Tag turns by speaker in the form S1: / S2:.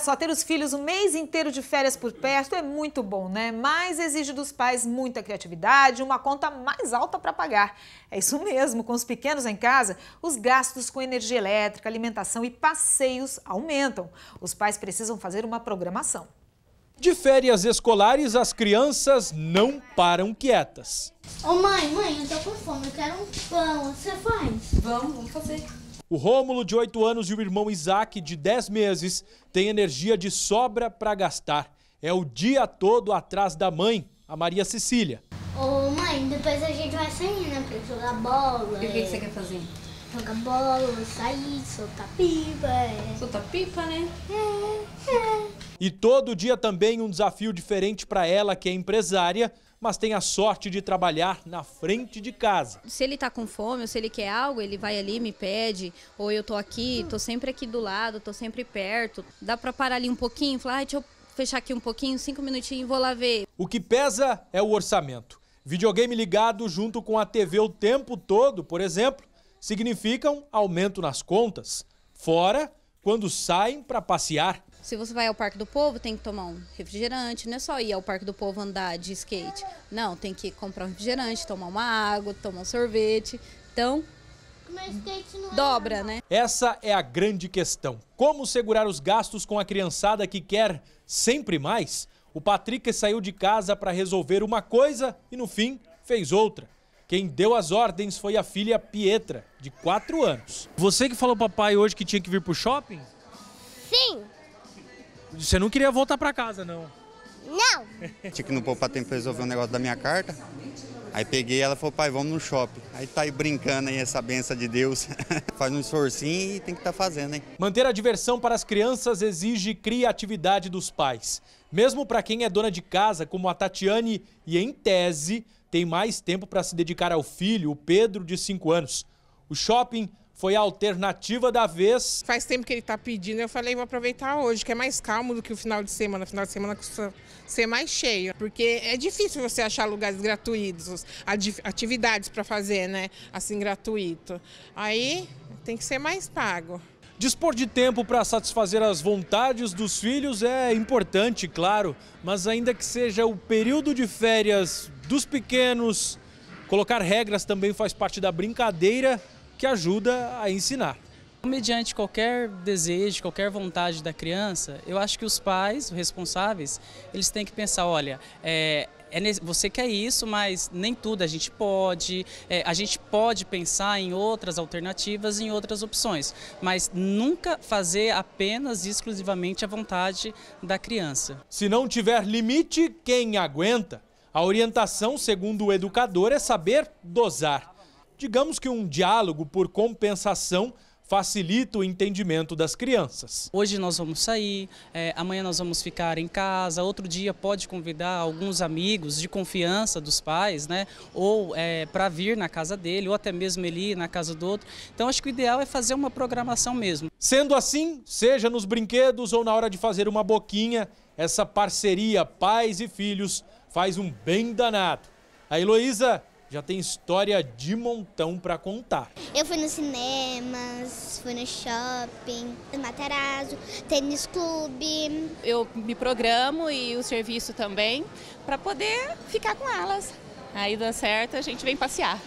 S1: só, ter os filhos o mês inteiro de férias por perto é muito bom, né? Mas exige dos pais muita criatividade, uma conta mais alta para pagar. É isso mesmo, com os pequenos em casa, os gastos com energia elétrica, alimentação e passeios aumentam. Os pais precisam fazer uma programação.
S2: De férias escolares, as crianças não param quietas.
S1: Ô oh, mãe, mãe, eu tô com fome, eu quero um pão. Você faz? Vamos, vamos fazer.
S2: O Rômulo, de 8 anos, e o irmão Isaac, de 10 meses, têm energia de sobra para gastar. É o dia todo atrás da mãe, a Maria Cecília.
S1: Ô mãe, depois a gente vai sair, né, pra jogar bola. E o que, é... que você quer fazer? Jogar bola, sair, soltar pipa. É... Soltar pipa, né? É, é.
S2: E todo dia também um desafio diferente para ela, que é empresária, mas tem a sorte de trabalhar na frente de casa.
S1: Se ele está com fome ou se ele quer algo, ele vai ali, me pede, ou eu estou aqui, estou sempre aqui do lado, estou sempre perto. Dá para parar ali um pouquinho, falar, ah, deixa eu fechar aqui um pouquinho, cinco minutinhos, vou lá ver.
S2: O que pesa é o orçamento. Videogame ligado junto com a TV o tempo todo, por exemplo, significam aumento nas contas. Fora quando saem para passear.
S1: Se você vai ao Parque do Povo, tem que tomar um refrigerante. Não é só ir ao Parque do Povo andar de skate. Não, tem que comprar um refrigerante, tomar uma água, tomar um sorvete. Então, é dobra, né?
S2: Essa é a grande questão. Como segurar os gastos com a criançada que quer sempre mais? O Patrick saiu de casa para resolver uma coisa e, no fim, fez outra. Quem deu as ordens foi a filha Pietra, de 4 anos. Você que falou papai hoje que tinha que vir para o shopping? Você não queria voltar para casa, não?
S3: Não! Tinha que não poupar tempo para resolver um negócio da minha carta. Aí peguei ela e falou, pai, vamos no shopping. Aí tá aí brincando aí essa benção de Deus. Faz um esforcinho e tem que estar tá fazendo, hein?
S2: Manter a diversão para as crianças exige criatividade dos pais. Mesmo para quem é dona de casa, como a Tatiane, e em tese, tem mais tempo para se dedicar ao filho, o Pedro, de 5 anos. O shopping foi a alternativa da vez. Faz tempo que ele está pedindo, eu falei, vou aproveitar hoje, que é mais calmo do que o final de semana. O final de semana custa ser mais cheio, porque é difícil você achar lugares gratuitos, atividades para fazer, né? Assim, gratuito. Aí tem que ser mais pago. Dispor de tempo para satisfazer as vontades dos filhos é importante, claro, mas ainda que seja o período de férias dos pequenos, colocar regras também faz parte da brincadeira que
S3: ajuda a ensinar. Mediante qualquer desejo, qualquer vontade da criança, eu acho que os pais, os responsáveis, eles têm que pensar, olha, é, é, você quer isso, mas nem tudo a gente pode. É, a gente pode pensar em outras alternativas, em outras opções, mas nunca fazer apenas e exclusivamente a vontade da criança.
S2: Se não tiver limite, quem aguenta? A orientação, segundo o educador, é saber dosar. Digamos que um diálogo por
S3: compensação facilita o entendimento das crianças. Hoje nós vamos sair, é, amanhã nós vamos ficar em casa, outro dia pode convidar alguns amigos de confiança dos pais, né? Ou é, para vir na casa dele, ou até mesmo ele ir na casa do outro. Então acho que o ideal é fazer uma programação mesmo. Sendo assim, seja nos brinquedos ou na hora
S2: de fazer uma boquinha, essa parceria pais e filhos faz um bem danado. A Heloísa já tem história de montão para contar.
S1: Eu fui nos cinemas, fui no shopping, no Matarazzo, tênis clube. Eu me programo e o serviço também para poder ficar com elas. Aí dá certo, a gente vem passear.